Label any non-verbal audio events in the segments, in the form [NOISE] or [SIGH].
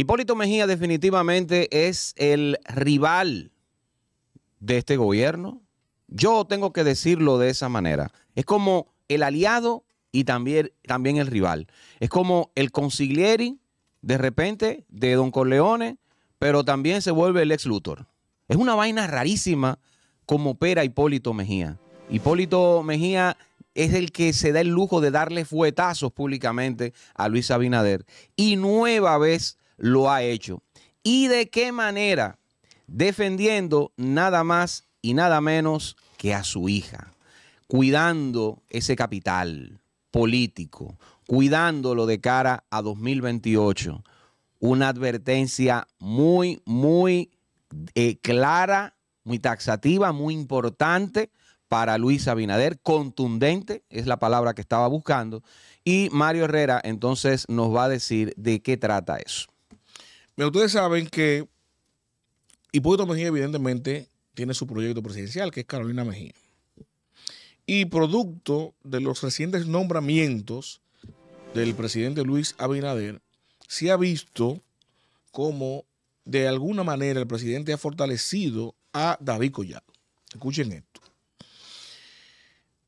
Hipólito Mejía definitivamente es el rival de este gobierno. Yo tengo que decirlo de esa manera. Es como el aliado y también, también el rival. Es como el consiglieri de repente de Don Corleone, pero también se vuelve el ex Luthor. Es una vaina rarísima como opera Hipólito Mejía. Hipólito Mejía es el que se da el lujo de darle fuetazos públicamente a Luis Abinader. Y nueva vez lo ha hecho. ¿Y de qué manera? Defendiendo nada más y nada menos que a su hija, cuidando ese capital político, cuidándolo de cara a 2028. Una advertencia muy, muy eh, clara, muy taxativa, muy importante para Luis Abinader, contundente es la palabra que estaba buscando, y Mario Herrera entonces nos va a decir de qué trata eso ustedes saben que Hipólito Mejía, evidentemente, tiene su proyecto presidencial, que es Carolina Mejía. Y producto de los recientes nombramientos del presidente Luis Abinader, se ha visto como de alguna manera el presidente ha fortalecido a David Collado. Escuchen esto.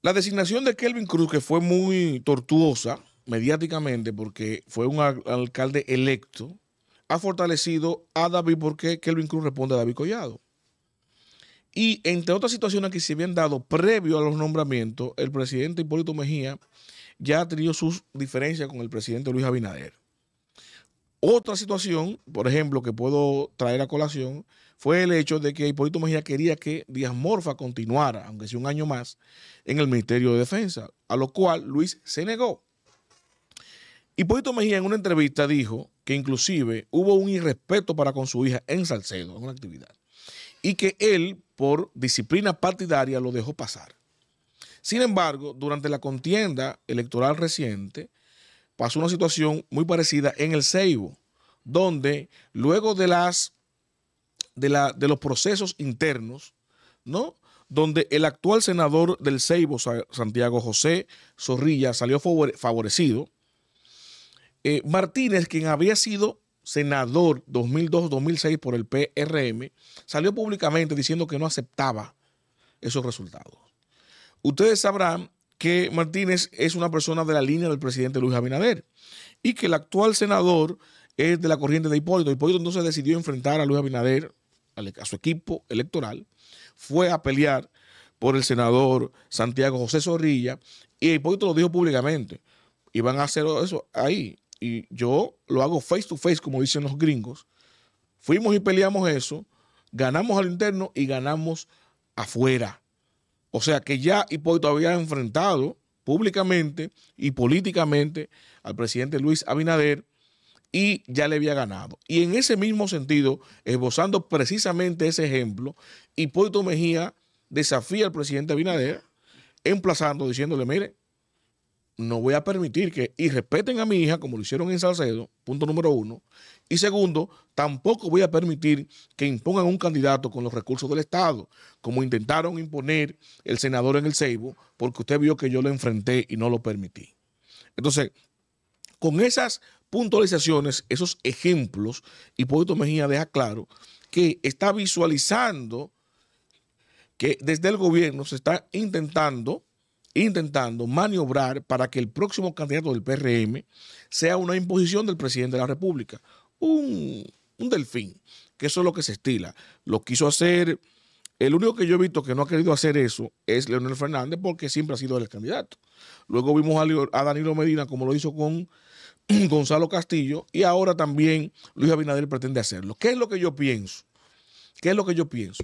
La designación de Kelvin Cruz, que fue muy tortuosa mediáticamente porque fue un alcalde electo, ha fortalecido a David porque Kelvin Cruz responde a David Collado. Y entre otras situaciones que se habían dado previo a los nombramientos, el presidente Hipólito Mejía ya ha tenido sus diferencias con el presidente Luis Abinader. Otra situación, por ejemplo, que puedo traer a colación, fue el hecho de que Hipólito Mejía quería que Díaz Morfa continuara, aunque sea un año más, en el Ministerio de Defensa, a lo cual Luis se negó. Hipólito Mejía en una entrevista dijo que inclusive hubo un irrespeto para con su hija en Salcedo, en una actividad, y que él, por disciplina partidaria, lo dejó pasar. Sin embargo, durante la contienda electoral reciente, pasó una situación muy parecida en el Ceibo, donde luego de, las, de, la, de los procesos internos, ¿no? donde el actual senador del Ceibo, Santiago José Zorrilla, salió favorecido eh, Martínez, quien había sido senador 2002-2006 por el PRM, salió públicamente diciendo que no aceptaba esos resultados. Ustedes sabrán que Martínez es una persona de la línea del presidente Luis Abinader y que el actual senador es de la corriente de Hipólito. Hipólito entonces decidió enfrentar a Luis Abinader, e, a su equipo electoral, fue a pelear por el senador Santiago José Zorrilla y Hipólito lo dijo públicamente. Iban a hacer eso ahí y yo lo hago face to face, como dicen los gringos. Fuimos y peleamos eso, ganamos al interno y ganamos afuera. O sea que ya Hipólito había enfrentado públicamente y políticamente al presidente Luis Abinader y ya le había ganado. Y en ese mismo sentido, esbozando precisamente ese ejemplo, Hipólito Mejía desafía al presidente Abinader, emplazando, diciéndole, mire, no voy a permitir que y a mi hija como lo hicieron en Salcedo, punto número uno. Y segundo, tampoco voy a permitir que impongan un candidato con los recursos del Estado, como intentaron imponer el senador en el Ceibo, porque usted vio que yo lo enfrenté y no lo permití. Entonces, con esas puntualizaciones, esos ejemplos, Hipólito Mejía deja claro que está visualizando que desde el gobierno se está intentando intentando maniobrar para que el próximo candidato del PRM sea una imposición del presidente de la República. Un, delfín, que eso es lo que se estila. Lo quiso hacer, el único que yo he visto que no ha querido hacer eso es Leonel Fernández porque siempre ha sido el candidato. Luego vimos a, a Danilo Medina como lo hizo con [CLEARS THROAT] Gonzalo Castillo y ahora también Luis Abinader pretende hacerlo. ¿Qué es lo que yo pienso? ¿Qué es lo que yo pienso?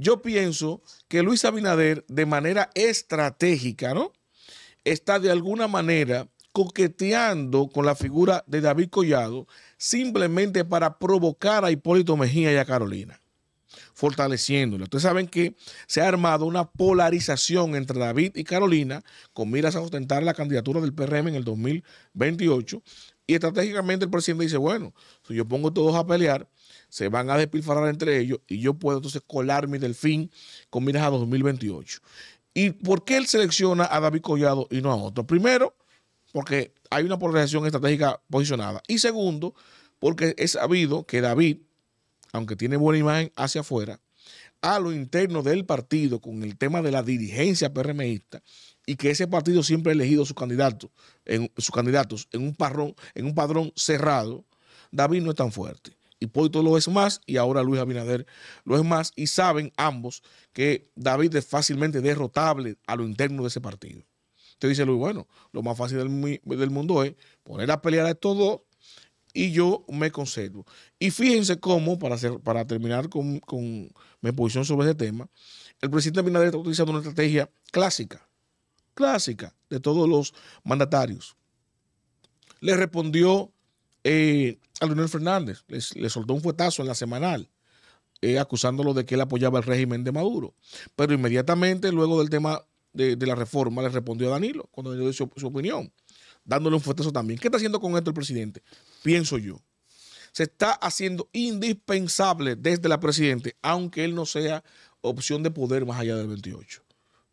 Yo pienso que Luis Abinader, de manera estratégica, ¿no? Está de alguna manera coqueteando con la figura de David Collado simplemente para provocar a Hipólito Mejía y a Carolina, fortaleciéndola. Ustedes saben que se ha armado una polarización entre David y Carolina con miras a ostentar la candidatura del PRM en el 2028 y estratégicamente el presidente dice, bueno, si yo pongo todos a pelear, se van a despilfarrar entre ellos y yo puedo entonces colar mi delfín con miras a 2028. ¿Y por qué él selecciona a David Collado y no a otro? Primero, porque hay una polarización estratégica posicionada. Y segundo, porque es sabido que David, aunque tiene buena imagen hacia afuera, a lo interno del partido con el tema de la dirigencia PRMista y que ese partido siempre ha elegido sus candidatos en, sus candidatos en un, parrón, en un padrón cerrado, David no es tan fuerte. Hipólito lo es más y ahora Luis Abinader lo es más y saben ambos que David es fácilmente derrotable a lo interno de ese partido. Usted dice, Luis, bueno, lo más fácil del, mundo es poner a pelear a estos dos y yo me conservo. Y fíjense cómo, para, hacer, para terminar con, con mi posición sobre ese tema, el presidente Abinader está utilizando una estrategia clásica, clásica de todos los mandatarios. Le respondió eh, a Leonel Fernández. Le soltó un fuetazo en la semanal, eh, acusándolo de que él apoyaba el régimen de Maduro. Pero inmediatamente, luego del tema de, la reforma, le respondió a Danilo, cuando dio su, su opinión, dándole un fuetazo también. ¿Qué está haciendo con esto el presidente? Pienso yo. Se está haciendo indispensable desde la presidente, aunque él no sea opción de poder más allá del 28.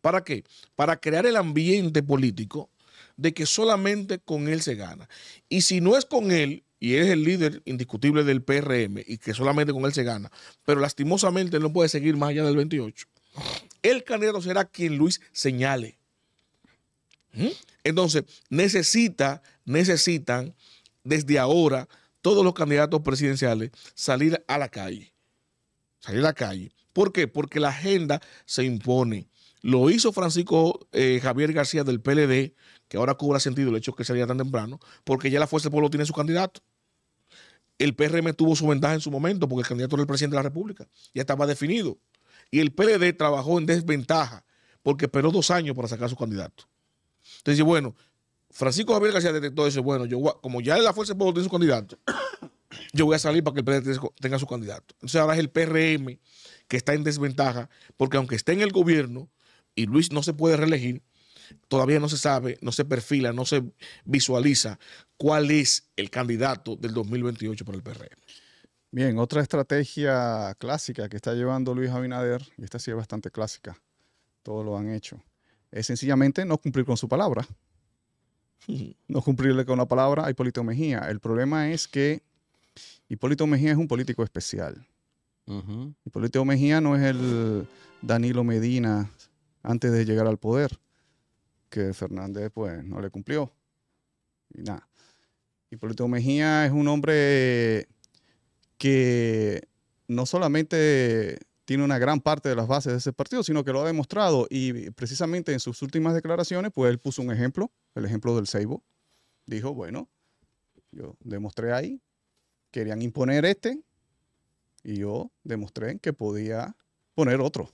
¿Para qué? Para crear el ambiente político de que solamente con él se gana. Y si no es con él, y es el líder indiscutible del PRM y que solamente con él se gana, pero lastimosamente no puede seguir más allá del 28, el candidato será quien Luis señale. ¿Mm? Entonces, necesita, necesitan desde ahora todos los candidatos presidenciales salir a la calle. Salir a la calle. ¿Por qué? Porque la agenda se impone. Lo hizo Francisco eh, Javier García del PLD, que ahora cobra sentido el hecho que saliera tan temprano, porque ya la Fuerza del Pueblo tiene su candidato. El PRM tuvo su ventaja en su momento porque el candidato era el presidente de la República, ya estaba definido. Y el PLD trabajó en desventaja porque esperó dos años para sacar su candidato. Entonces, bueno, Francisco Javier García detectó eso. Bueno, yo, como ya la Fuerza del Pueblo tiene su candidato, [COUGHS] yo voy a salir para que el PLD tenga su candidato. Entonces ahora es el PRM que está en desventaja porque aunque esté en el gobierno y Luis no se puede reelegir, todavía no se sabe, no se perfila, no se visualiza cuál es el candidato del 2028 para el PRM. Bien, otra estrategia clásica que está llevando Luis Abinader, y esta sí es bastante clásica, todos lo han hecho, es sencillamente no cumplir con su palabra. [LAUGHS] No cumplirle con la palabra a Hipólito Mejía. El problema es que Hipólito Mejía es un político especial. Hipólito Mejía no es el Danilo Medina antes de llegar al poder que Fernández pues no le cumplió. Y nada. Hipólito Mejía es un hombre que no solamente tiene una gran parte de las bases de ese partido, sino que lo ha demostrado y precisamente en sus últimas declaraciones, pues él puso un ejemplo, el ejemplo del Seibo Dijo, bueno, yo demostré ahí, querían imponer este y yo demostré que podía poner otro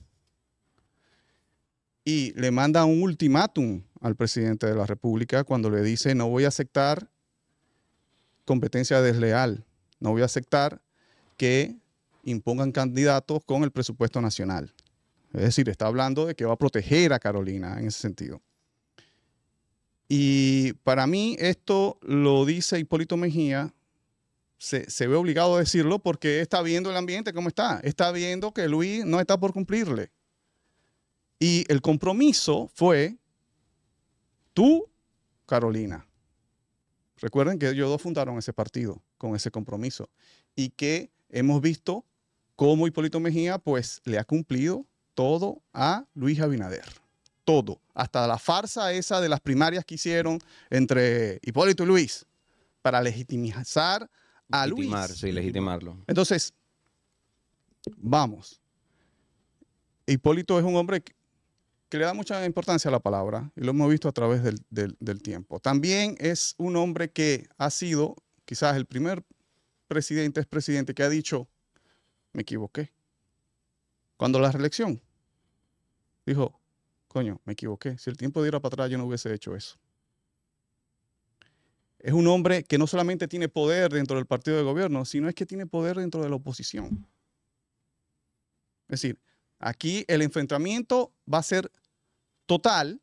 y le manda un ultimátum al presidente de la República cuando le dice no voy a aceptar competencia desleal, no voy a aceptar que impongan candidatos con el presupuesto nacional. Es decir, está hablando de que va a proteger a Carolina en ese sentido. Y para mí esto lo dice Hipólito Mejía, se, ve obligado a decirlo porque está viendo el ambiente como está, está viendo que Luis no está por cumplirle. Y el compromiso fue tú, Carolina. Recuerden que ellos dos fundaron ese partido con ese compromiso y que hemos visto cómo Hipólito Mejía pues le ha cumplido todo a Luis Abinader. Todo, hasta la farsa esa de las primarias que hicieron entre Hipólito y Luis para legitimizar a Legitimar, Luis. Sí, legitimarlo. Entonces, vamos. Hipólito es un hombre que le da mucha importancia a la palabra y lo hemos visto a través del, tiempo. También es un hombre que ha sido quizás el primer presidente, expresidente, presidente que ha dicho, me equivoqué. Cuando la reelección, dijo, coño, me equivoqué. Si el tiempo diera para atrás, yo no hubiese hecho eso. Es un hombre que no solamente tiene poder dentro del partido de gobierno, sino es que tiene poder dentro de la oposición. Es decir, Aquí el enfrentamiento va a ser total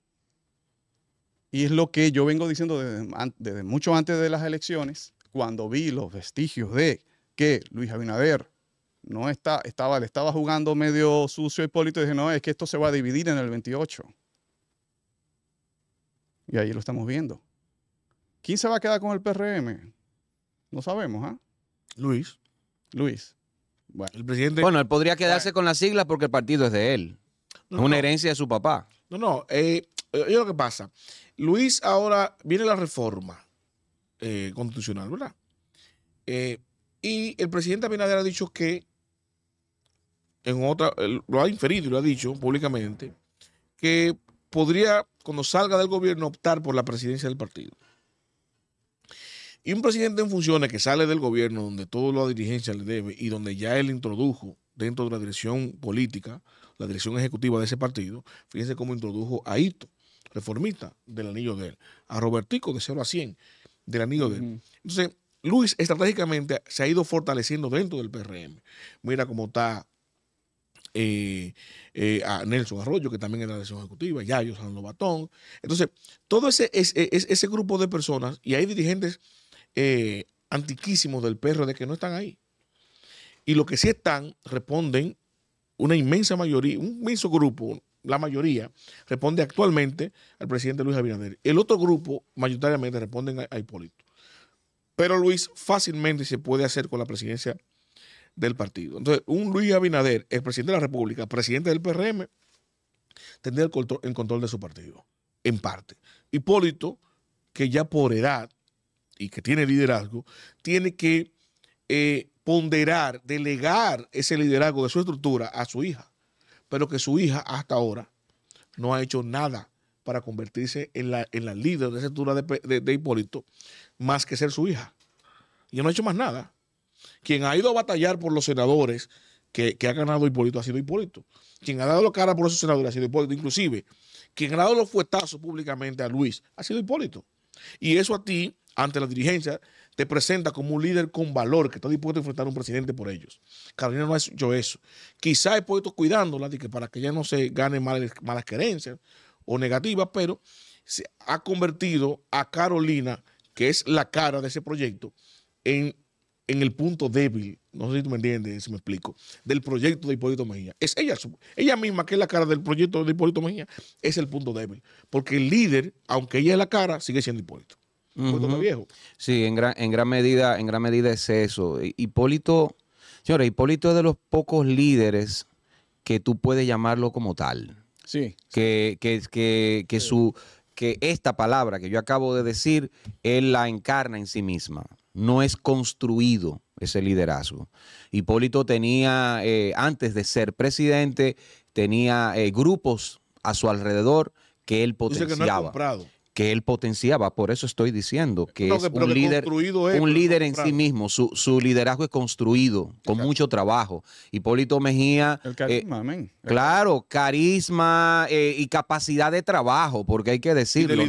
y es lo que yo vengo diciendo desde, mucho antes de las elecciones, cuando vi los vestigios de que Luis Abinader no está, estaba, le estaba jugando medio sucio a Hipólito y dije, no, es que esto se va a dividir en el 28. Y ahí lo estamos viendo. ¿Quién se va a quedar con el PRM? No sabemos, ¿ah? Luis. Luis. Bueno, el presidente... bueno él podría quedarse con las siglas porque el partido es de él. es una herencia de su papá. No, no. Eh, eh lo que pasa. Luis ahora viene la reforma eh, constitucional, ¿verdad? Eh, y el presidente Abinader ha dicho que, en otra, lo ha inferido y lo ha dicho públicamente, que podría, cuando salga del gobierno, optar por la presidencia del partido. Y un presidente en funciones que sale del gobierno donde toda la dirigencia le debe y donde ya él introdujo dentro de la dirección política, la dirección ejecutiva de ese partido, fíjense cómo introdujo a Hito, reformista del anillo de él, a Robertico de 0 a 100 del anillo de él. Entonces, Luis estratégicamente se ha ido fortaleciendo dentro del PRM. Mira cómo está eh, eh, a Nelson Arroyo, que también era la dirección ejecutiva, ya Yayo San batón Entonces, todo ese, ese grupo de personas, y hay dirigentes eh, antiquísimos del de que no están ahí. Y los que sí están responden, una inmensa mayoría, un inmenso grupo, la mayoría, responde actualmente al presidente Luis Abinader. El otro grupo mayoritariamente responden a, Hipólito. Pero Luis fácilmente se puede hacer con la presidencia del partido. Entonces, un Luis Abinader, el presidente de la República, presidente del PRM, tendría el control, el control de su partido, en parte. Hipólito, que ya por edad y que tiene liderazgo, tiene que eh, ponderar, delegar ese liderazgo de su estructura a su hija, pero que su hija hasta ahora no ha hecho nada para convertirse en la, líder de esa estructura de, Hipólito, más que ser su hija. Y no ha hecho más nada. Quien ha ido a batallar por los senadores que, que ha ganado Hipólito ha sido Hipólito. Quien ha dado la cara por esos senadores ha sido Hipólito. Inclusive, quien ha dado los fuetazos públicamente a Luis ha sido Hipólito. Y eso a ti ante la dirigencia te presenta como un líder con valor que está dispuesto a enfrentar a un presidente por ellos. Carolina no ha hecho eso. Quizá he cuidándola para que ella no se gane malas, creencias o negativas, pero se ha convertido a Carolina, que es la cara de ese proyecto, en, el punto débil, no sé si tú me entiendes, si me explico, del proyecto de Hipólito Mejía. Es ella, ella misma que es la cara del proyecto de Hipólito Mejía, es el punto débil, porque el líder, aunque ella es la cara, sigue siendo Hipólito viejo. Sí, en gran, en gran medida, en gran medida es eso. Hipólito, Señores, Hipólito es de los pocos líderes que tú puedes llamarlo como tal. Sí. Que, que, que, su que esta palabra que yo acabo de decir, él la encarna en sí misma. No es construido ese liderazgo. Hipólito tenía, eh, antes de ser presidente, tenía eh, grupos a su alrededor que él potenciaba que él potenciaba. Por eso estoy diciendo que es un líder, en sí mismo. Su, liderazgo es construido con mucho trabajo. Hipólito Mejía. El eh, carisma, amén. Claro, carisma eh, y capacidad de trabajo, porque hay que decirlo.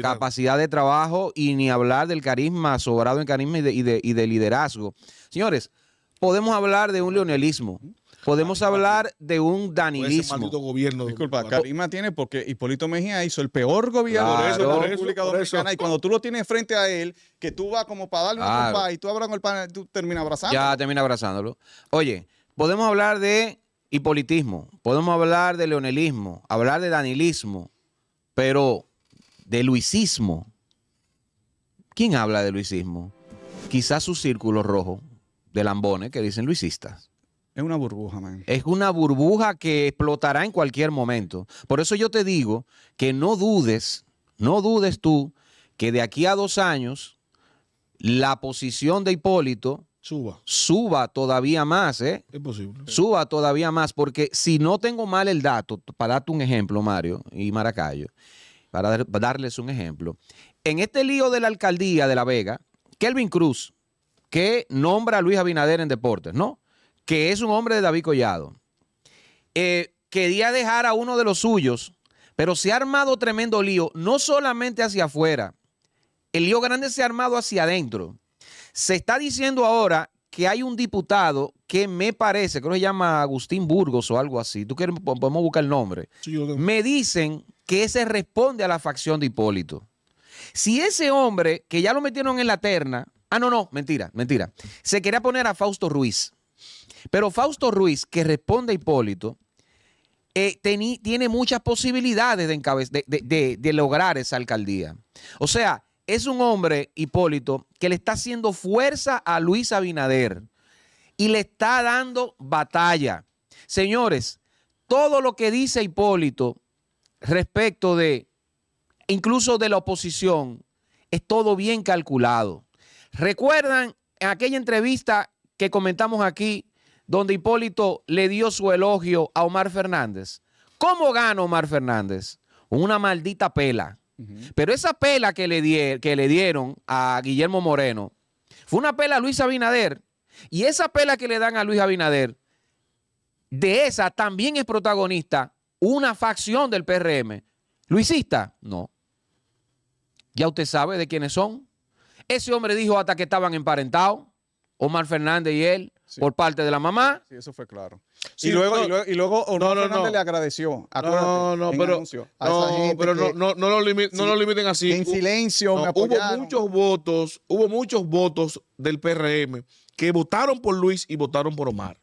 Capacidad de trabajo y ni hablar del carisma, sobrado en carisma y de, y de liderazgo. Señores, podemos hablar de un leonelismo Podemos hablar de un danilismo. maldito gobierno. Disculpa, Karima tiene porque Hipólito Mejía hizo el peor gobierno de República y cuando tú lo tienes frente a él, que tú vas como para darle una y tú abras el pan, tú terminas abrazándolo. Ya termina abrazándolo. Oye, podemos hablar de hipolitismo, podemos hablar de leonelismo, hablar de danilismo, pero de luisismo. ¿Quién habla de luisismo? Quizás su círculo rojo de lambones que dicen luisistas. Es una burbuja, man. Es una burbuja que explotará en cualquier momento. Por eso yo te digo que no dudes, no dudes tú que de aquí a dos años la posición de Hipólito suba, suba todavía más, ¿eh? Es posible. Suba todavía más, porque si no tengo mal el dato, para darte un ejemplo, Mario y Maracayo, para, para darles un ejemplo, en este lío de la alcaldía de La Vega, Kelvin Cruz, que nombra a Luis Abinader en deportes, ¿no? que es un hombre de David Collado, eh, quería dejar a uno de los suyos, pero se ha armado tremendo lío, no solamente hacia afuera, el lío grande se ha armado hacia adentro. Se está diciendo ahora que hay un diputado que me parece, creo que se llama Agustín Burgos o algo así, tú quieres, podemos buscar el nombre. me dicen que ese responde a la facción de Hipólito. Si ese hombre, que ya lo metieron en la terna, ah, no, no, mentira, mentira, se quería poner a Fausto Ruiz. Pero Fausto Ruiz, que responde a Hipólito, eh, tiene muchas posibilidades de, de, lograr esa alcaldía. O sea, es un hombre, Hipólito, que le está haciendo fuerza a Luis Abinader y le está dando batalla. Señores, todo lo que dice Hipólito respecto de, incluso de la oposición, es todo bien calculado. Recuerdan en aquella entrevista que comentamos aquí, donde Hipólito le dio su elogio a Omar Fernández. ¿Cómo gana Omar Fernández? Una maldita pela. Pero esa pela que le, que le dieron a Guillermo Moreno fue una pela a Luis Abinader. Y esa pela que le dan a Luis Abinader, de esa también es protagonista una facción del PRM. ¿Luisista? No. Ya usted sabe de quiénes son. Ese hombre dijo hasta que estaban emparentados. Omar Fernández y él por parte de la mamá. Sí, eso fue claro. y, luego, y, luego, Omar Fernández le agradeció. No, no, pero, no, no, no, lo limiten, así. En silencio, me Hubo muchos votos, hubo muchos votos del PRM que votaron por Luis y votaron por Omar.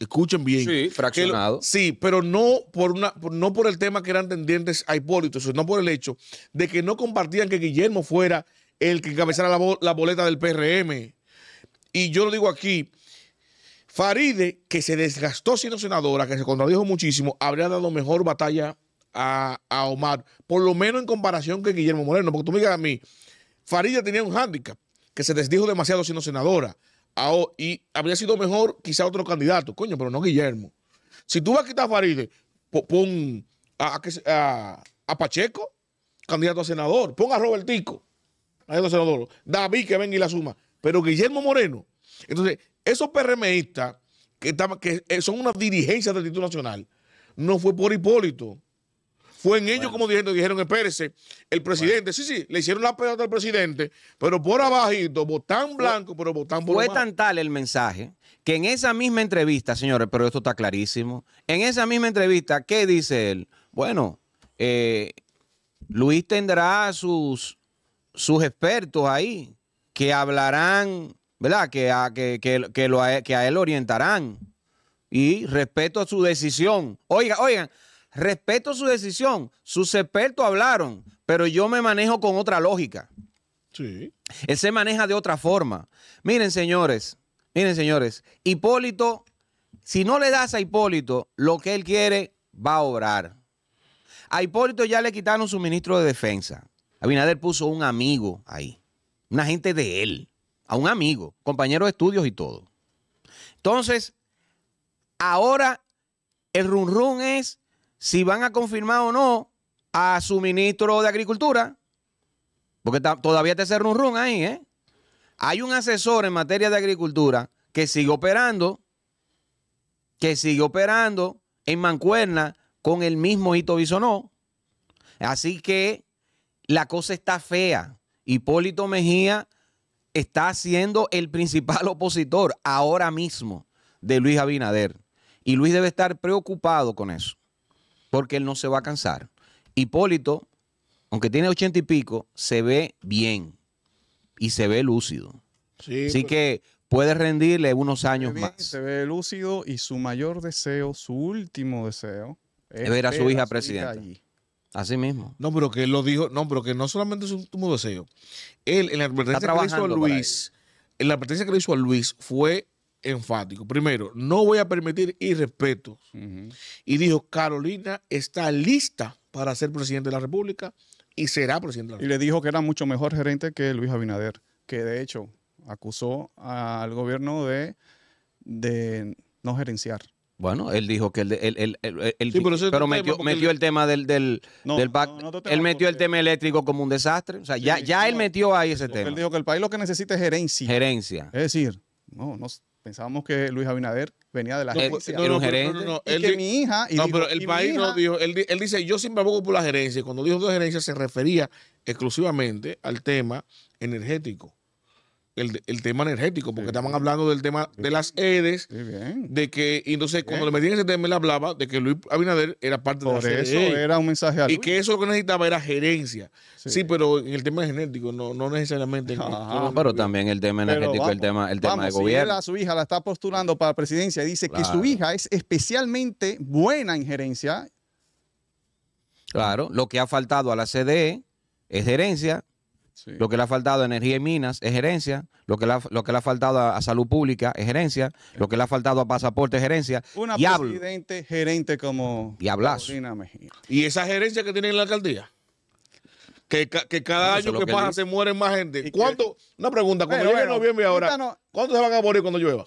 Escuchen bien. Sí, fraccionado. sí, pero no por, una, no por el tema que eran tendientes a Hipólito, sino por el hecho de que no compartían que Guillermo fuera el que encabezara la, la boleta del PRM. Y yo lo digo aquí, Faride, que se desgastó siendo senadora, que se contradijo muchísimo, habría dado mejor batalla a, Omar, por lo menos en comparación que Guillermo Moreno, porque tú me digas a mí, Faride tenía un hándicap, que se desdijo demasiado siendo senadora, y habría sido mejor quizá otro candidato, coño, pero no Guillermo. Si tú vas a quitar a Faride, pon a, a Pacheco, candidato a senador, pon a Robertico, candidato a senador, David que venga y la suma. Pero Guillermo Moreno, entonces, esos PRMistas que, que eh, son una dirigencia del título Nacional, no fue por Hipólito. Fue en ellos, como dijeron, dijeron, espérese, el presidente, sí, sí, le hicieron la pelota al presidente, pero por abajito, votan blanco, pero botán por Fue tan tal el mensaje que en esa misma entrevista, señores, pero esto está clarísimo, en esa misma entrevista, ¿qué dice él? Bueno, eh, Luis tendrá sus, sus expertos ahí, que hablarán, ¿verdad? Que a, que, que, lo, él orientarán. Y respeto a su decisión. Oiga, oigan, respeto su decisión. Sus expertos hablaron, pero yo me manejo con otra lógica. Sí. Él se maneja de otra forma. Miren, señores, miren, señores, Hipólito, si no le das a Hipólito lo que él quiere, va a obrar. A Hipólito ya le quitaron su ministro de defensa. Abinader puso un amigo ahí una gente de él, a un amigo, compañero de estudios y todo. Entonces, ahora el run run es si van a confirmar o no a su ministro de Agricultura, porque todavía está ese run run ahí, ¿eh? Hay un asesor en materia de agricultura que sigue operando, que sigue operando en Mancuerna con el mismo Hito Bisonó. Así que la cosa está fea. Hipólito Mejía está siendo el principal [LAUGHS] opositor ahora mismo de Luis Abinader. Y Luis debe estar preocupado con eso, porque él no se va a cansar. Hipólito, aunque tiene ochenta y pico, se ve bien y se ve lúcido. Sí, Así pues. que puede rendirle unos años más. Se ve lúcido y su mayor deseo, su último deseo, es ver a su hija presidenta. Así mismo. No, pero que él lo dijo, no, pero que no solamente es un último deseo. Él, en la advertencia que le hizo a Luis, en la que a Luis fue enfático. Primero, no voy a permitir irrespetos. Y dijo, Carolina está lista para ser presidente de la República y será presidente de la República. Y le dijo que era mucho mejor gerente que Luis Abinader, que de hecho acusó al gobierno de, de no gerenciar. Bueno, él dijo que el el pero, metió, metió el tema del, del, del back, él metió el tema eléctrico como un desastre. O sea, ya, ya él metió ahí ese tema. Él dijo que el país lo que necesita es gerencia. Gerencia. Es decir, no, no pensábamos que Luis Abinader venía de la gerencia. era un gerente. Y que mi hija. no, pero el país no dijo. Él, él, dice, yo siempre abogo por la gerencia. Cuando dijo de gerencia se refería exclusivamente al tema energético el, tema energético, porque estaban hablando del tema de las EDES, de que, y entonces cuando le metían ese tema, él hablaba de que Luis Abinader era parte de la CDE, era un mensaje Y que eso lo que necesitaba era gerencia. Sí, pero en el tema energético, no, necesariamente. Ah, pero también el tema energético, el tema, el tema de gobierno. su hija la está postulando para la presidencia y dice que su hija es especialmente buena en gerencia. Claro, lo que ha faltado a la CDE es gerencia lo que le ha faltado a Energía y Minas es gerencia. Lo que le ha, lo que le ha faltado a, Salud Pública es gerencia. Lo que le ha faltado a Pasaporte es gerencia. Una presidente gerente como y Mejía. ¿Y esa gerencia que tiene en la alcaldía? Que, cada año que, pasa se mueren más gente. ¿Cuánto? Una pregunta, cuando ahora, ¿cuántos se van a morir cuando llueva?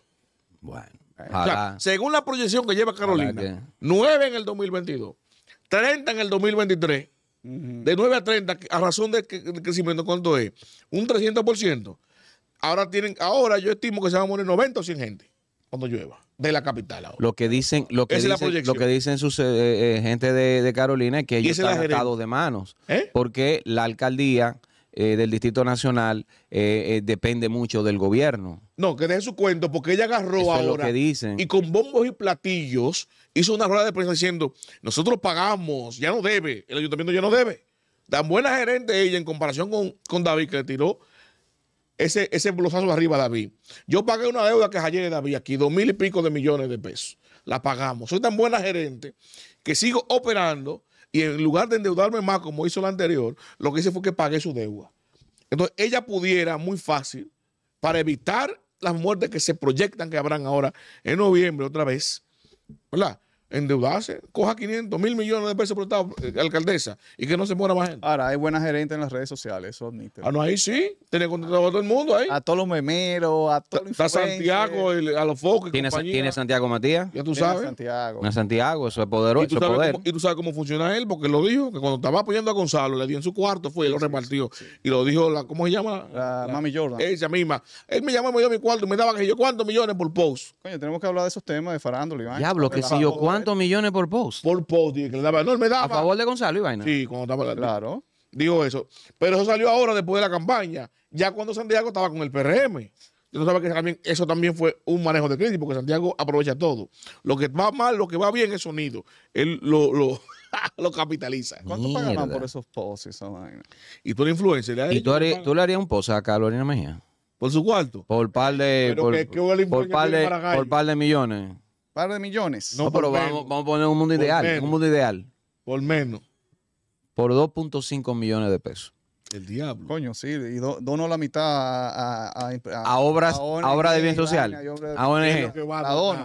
Bueno. Eh, según la proyección que lleva Carolina, 9 en el 2022, 30 en el 2023 de 9 a 30, a razón del de crecimiento, ¿cuánto es? Un 300%. Ahora tienen, ahora yo estimo que se van a morir 90 o 100 gente cuando llueva, de la capital Lo que dicen, lo que lo que dicen sus eh, eh, gente de, Carolina es que ellos están atados de manos. ¿Eh? Porque la alcaldía eh, del Distrito Nacional eh, eh, depende mucho del gobierno. No, que deje su cuento, porque ella agarró ahora. Y con bombos y platillos hizo una rueda de prensa diciendo: Nosotros pagamos, ya no debe, el ayuntamiento ya no debe. Tan buena gerente ella en comparación con, David, que le tiró ese, ese arriba a David. Yo pagué una deuda que ayer de David aquí, dos mil y pico de millones de pesos. La pagamos. Soy tan buena gerente que sigo operando y en lugar de endeudarme más como hizo la anterior, lo que hice fue que pagué su deuda. Entonces, ella pudiera muy fácil, para evitar las muertes que se proyectan, que habrán ahora en noviembre otra vez, ¿verdad? endeudarse, coja 500 mil millones de pesos por Estado eh, alcaldesa y que no se muera más gente. Ahora, hay buena gerente en las redes sociales, eso Ah, no, ahí sí, tiene contratado a todo el mundo ahí. A todos los memeros, a todos los Está Santiago, a los focos. ¿Tiene, ¿Tiene Santiago Matías? Ya tú sabes. Santiago. En Santiago, eso es poderoso. ¿Y tú, sabes Cómo, funciona él, porque lo dijo, que cuando estaba apoyando a Gonzalo, le dio en su cuarto, fue y lo repartió. Y lo dijo, la, ¿cómo se llama? La, mami Jordan. Ella misma. Él me llamó y me dio mi cuarto me daba que yo cuántos millones por post. Coño, tenemos que hablar de esos temas de farándula, Iván. Diablo, que si yo cuánto ¿Cuántos millones por post? Por post, y que le daba. No, me daba. A favor de Gonzalo y vaina. Sí, cuando estaba Claro. Digo eso. Pero eso salió ahora después de la campaña. Ya cuando Santiago estaba con el PRM. Yo no sabía que también, eso también fue un manejo de crisis, porque Santiago aprovecha todo. Lo que va mal, lo que va bien es sonido. Él lo, lo, [LAUGHS] capitaliza. ¿Cuánto pagan por esos posts? esa vaina? Y tú eres influencia. ¿Y tú, le harías un post a Carolina Mejía? ¿Por su cuarto? Por par de, por, par de por par de millones par de millones. No, pero vamos, a poner un mundo ideal. un mundo ideal. Por menos. Por 2.5 millones de pesos. El diablo. Coño, sí, y dono la mitad a, obras, a, obras de bien social. A ONG.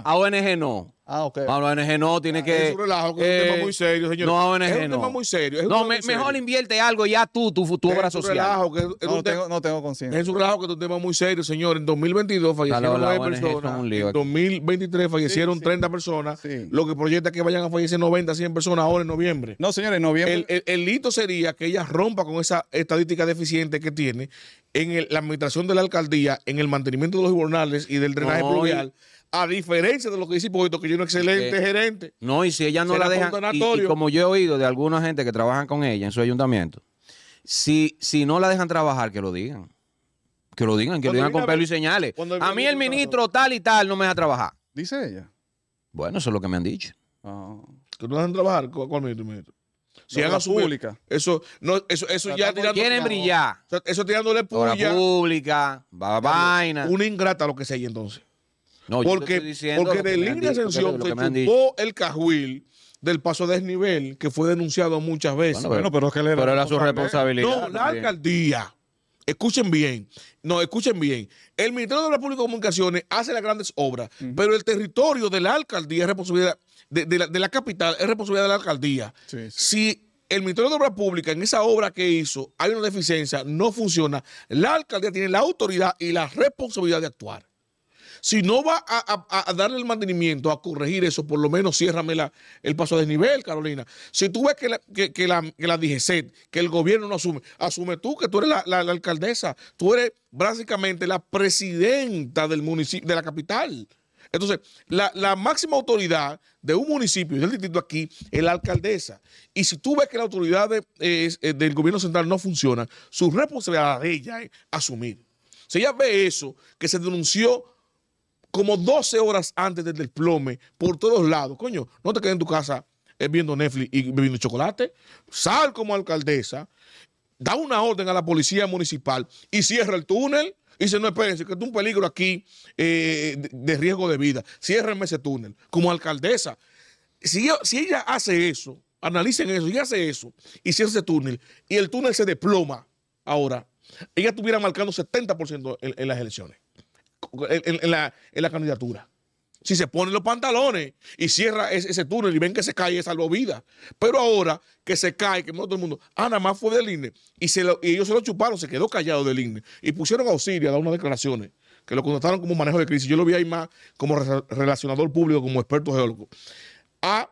A ONG no. Ah, ok. Pablo, ONG no, tiene ah, que. Es un relajo, que es un eh, tema muy serio, señor. No, Es un tema muy serio. no, mejor invierte algo ya tú, tu, tu obra social. que es, un relajo que es un tema muy serio, señor. En 2022 fallecieron nueve personas. En 2023 fallecieron 30 personas. Lo que proyecta que vayan a fallecer 90, 100 personas ahora en noviembre. No, señores, en noviembre. El, hito sería que ella rompa con esa estadística deficiente que tiene en la administración de la alcaldía, en el mantenimiento de los tribunales y del drenaje pluvial. A diferencia de lo que dice Hipólito, que yo un excelente gerente. No, y si ella no la deja. Y, como yo he oído de alguna gente que trabajan con ella en su ayuntamiento, si, si no la dejan trabajar, que lo digan. Que lo digan, que lo digan con pelo y señales. A mí el ministro tal y tal no me deja trabajar. Dice ella. Bueno, eso es lo que me han dicho. Ah, que no la dejan trabajar. con ministro? ministro? Si no, su pública. Eso, eso, eso ya tirando. Quieren brillar. eso tirándole puya. pública, va, vaina. Una ingrata lo que sea ahí entonces porque, porque de ascensión se chupó el cajuil del paso desnivel que fue denunciado muchas veces. Bueno, pero, que era, pero era su responsabilidad. No, la alcaldía. Escuchen bien, no, escuchen bien. El Ministerio de Obras Públicas y Comunicaciones hace las grandes obras, pero el territorio de la alcaldía es responsabilidad, de, la, capital es responsabilidad de la alcaldía. Si el Ministerio de Obras Públicas en esa obra que hizo hay una deficiencia, no funciona, la alcaldía tiene la autoridad y la responsabilidad de actuar. Si no va a, darle el mantenimiento, a corregir eso, por lo menos ciérrame el paso de desnivel, Carolina. Si tú ves que la, que, que DGC, que el gobierno no asume, asume tú que tú eres la, alcaldesa, tú eres básicamente la presidenta del municipio, de la capital. Entonces, la, máxima autoridad de un municipio y del distrito aquí es la alcaldesa. Y si tú ves que la autoridad eh, del gobierno central no funciona, su responsabilidad de ella es eh, asumir. Si ella ve eso, que se denunció como 12 horas antes del desplome por todos lados. Coño, no te quedes en tu casa eh, viendo Netflix y bebiendo chocolate. Sal como alcaldesa, da una orden a la policía municipal y cierra el túnel. Y dice, no, espérense, que es un peligro aquí eh, de riesgo de vida. Ciérrenme ese túnel. Como alcaldesa, si, ella hace eso, analicen eso, ella hace eso y cierra ese túnel y el túnel se desploma ahora, ella estuviera marcando 70% en las elecciones en, la, candidatura si se ponen los pantalones y cierra ese, túnel y ven que se cae salvo vida. Pero ahora que se cae, que todo el mundo, ah, nada más fue del INE y, se ellos se lo chuparon, se quedó callado del INE y pusieron a Osiria a dar unas declaraciones que lo contrataron como manejo de crisis. Yo lo vi ahí más como relacionador público, como experto geólogo. A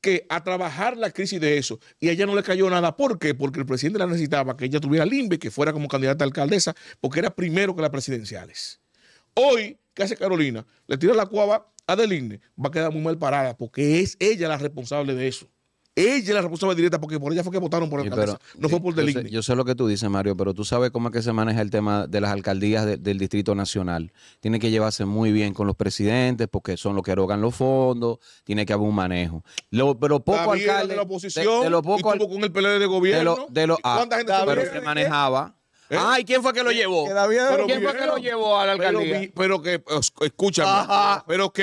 que a trabajar la crisis de eso. Y a ella no le cayó nada. ¿Por qué? Porque el presidente la necesitaba, que ella tuviera limbe, que fuera como candidata a alcaldesa, porque era primero que las presidenciales. Hoy, ¿qué hace Carolina? Le tira la cuava a Deligne. Va a quedar muy mal parada porque es ella la responsable de eso. Ella es la responsable directa porque por ella fue que votaron por la cabeza no fue por Deligne. Yo sé, lo que tú dices, Mario, pero tú sabes cómo es que se maneja el tema de las alcaldías del Distrito Nacional. Tiene que llevarse muy bien con los presidentes porque son los que arrogan los fondos. Tiene que haber un manejo. pero poco alcalde. De la oposición. lo poco con el PLD de gobierno. De lo, ah, gente se manejaba ¿Eh? Ay, ¿quién fue que lo llevó? pero ¿Quién fue que lo llevó a la alcaldía? Pero, que, escúchame. Pero ok,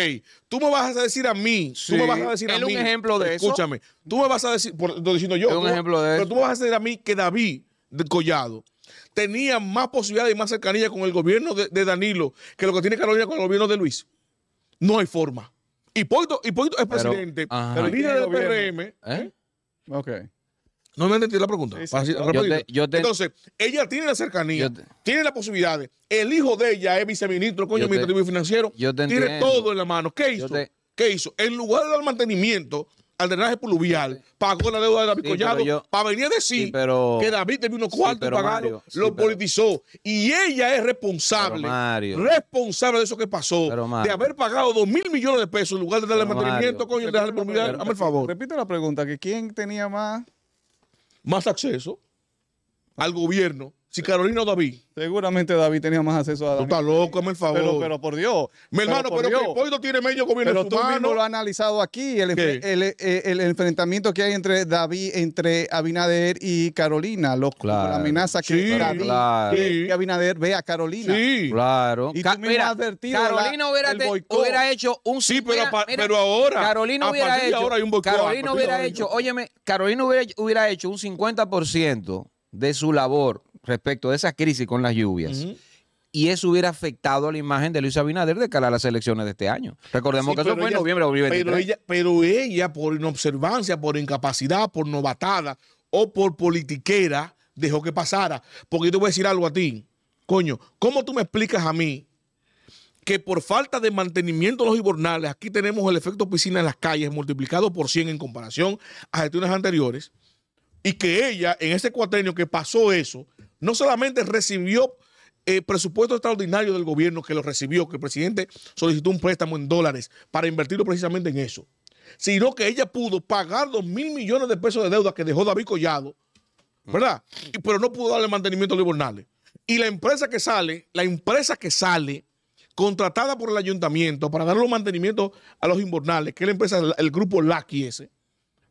tú me vas a decir a mí, tú me vas a decir a mí. un ejemplo de escúchame, eso. Escúchame, tú me vas a decir, por, lo diciendo yo. Pero tú me vas a decir a mí que David Collado tenía más posibilidades y más cercanía con el gobierno de, Danilo que lo que tiene Carolina con el gobierno de Luis. No hay forma. Y Hipólito es presidente, pero, el líder del PRM. Ok. No me entendí la pregunta. Entonces, ella tiene la cercanía, tiene las posibilidades. El hijo de ella es viceministro, coño, ministro de financiero. Yo tiene todo en la mano. ¿Qué hizo? ¿Qué hizo? En lugar de dar mantenimiento al drenaje pluvial, pagó la deuda de David sí, Collado para venir a decir que David tenía unos cuartos pagados, lo politizó. Y ella es responsable, responsable de eso que pasó, de haber pagado dos mil millones de pesos en lugar de darle mantenimiento, coño, al drenaje pluvial. Dame el favor. Repite la pregunta, que quién tenía más más acceso al gobierno si Carolina o David. Seguramente David tenía más acceso a David. Tú estás loco, Me el favor. Pero, pero por Dios. Mi hermano, pero, pero que tiene medio gobierno Pero tú mismo lo ha analizado aquí, el, el, eh, el, enfrentamiento que hay entre David, entre Abinader y Carolina. Los, claro. La amenaza que sí, Abinader ve a Carolina. Sí. Claro. Y tú me mira, advertido Carolina hubiera, hecho un... Sí, pero, pero ahora... Carolina hubiera hecho... Ahora un Carolina hubiera hecho... Óyeme, Carolina hubiera, hubiera hecho un 50% de su labor respecto de esa crisis con las lluvias. Y eso hubiera afectado a la imagen de Luis Abinader de cara a las elecciones de este año. Recordemos ah, que eso fue en noviembre de Pero ella, por inobservancia, por incapacidad, por novatada o por politiquera, dejó que pasara. Porque yo te voy a decir algo a ti. Coño, ¿cómo tú me explicas a mí que por falta de mantenimiento de los hibernales, aquí tenemos el efecto piscina en las calles multiplicado por 100 en comparación a gestiones anteriores, y que ella en ese cuatrenio que pasó eso, no solamente recibió eh, presupuesto extraordinario del gobierno que lo recibió, que el presidente solicitó un préstamo en dólares para invertirlo precisamente en eso, sino que ella pudo pagar dos mil millones de pesos de deuda que dejó David Collado, ¿verdad? Y, pero no pudo darle mantenimiento a los inbornales. Y la empresa que sale, la empresa que sale, contratada por el ayuntamiento para darle mantenimiento mantenimiento a los inbornales, que es la empresa, el grupo LACI ese,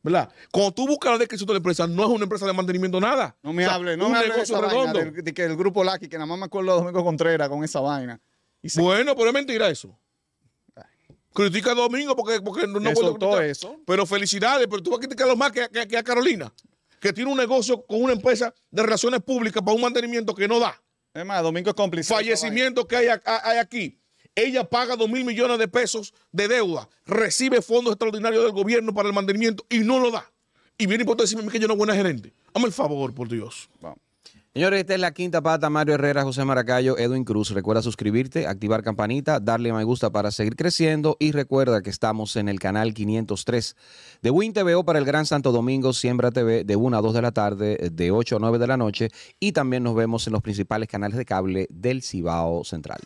¿verdad? Cuando tú buscas la descripción de la empresa, no es una empresa de mantenimiento nada. No me hables, no me hables de que el grupo Lucky, que nada más me acuerdo de Domingo Contreras con esa vaina. Bueno, pero es mentira eso. Critica a Domingo porque, porque no, no todo eso. Pero felicidades, pero tú vas a criticar más que, que, que a Carolina, que tiene un negocio con una empresa de relaciones públicas para un mantenimiento que no da. Es más, Domingo es cómplice. Fallecimiento que hay, hay aquí ella paga 2 mil millones de pesos de deuda, recibe fondos extraordinarios del gobierno para el mantenimiento y no lo da. Y viene por decirme que yo no buena gerente. Hazme el favor, por Dios. Señores, esta es la quinta pata. Mario Herrera, José Maracayo, Edwin Cruz. Recuerda suscribirte, activar campanita, darle me gusta para seguir creciendo y recuerda que estamos en el canal 503 de Win TVO para el Gran Santo Domingo, Siembra TV, de 1 a 2 de la tarde, de 8 a 9 de la noche y también nos vemos en los principales canales de cable del Cibao Central.